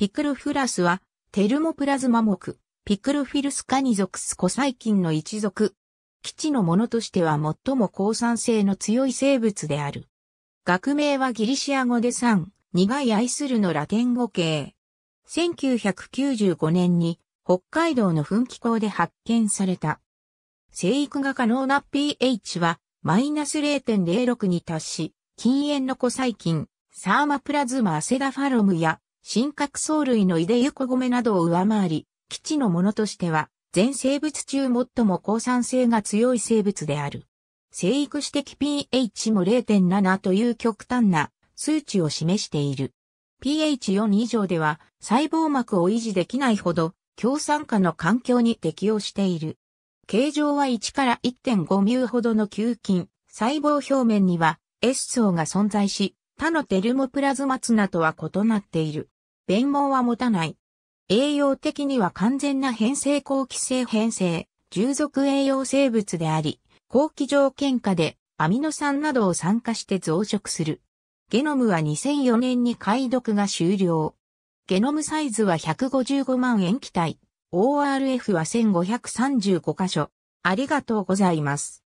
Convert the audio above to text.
ピクルフラスは、テルモプラズマ目、ピクルフィルス科に属す古細菌の一族。基地のものとしては最も抗酸性の強い生物である。学名はギリシア語で酸、苦い愛するのラテン語系。1995年に北海道の噴気口で発見された。生育が可能な pH はマイナス0.06に達し、禁煙の古細菌、サーマプラズマアセダファロムや真核藻類のイデユコゴメなどを上回り、基地のものとしては、全生物中最も抗酸性が強い生物である。生育指摘 pH も0.7という極端な数値を示している。pH4 以上では細胞膜を維持できないほど強酸化の環境に適応している。形状は1から1.5ミューほどの球菌、細胞表面には S 層が存在し、他のテルモプラズマツナとは異なっている。弁毛は持たない。栄養的には完全な変性後期性変性、従属栄養生物であり、後期条件下でアミノ酸などを酸化して増殖する。ゲノムは2004年に解読が終了。ゲノムサイズは155万円期体、ORF は1535箇所。ありがとうございます。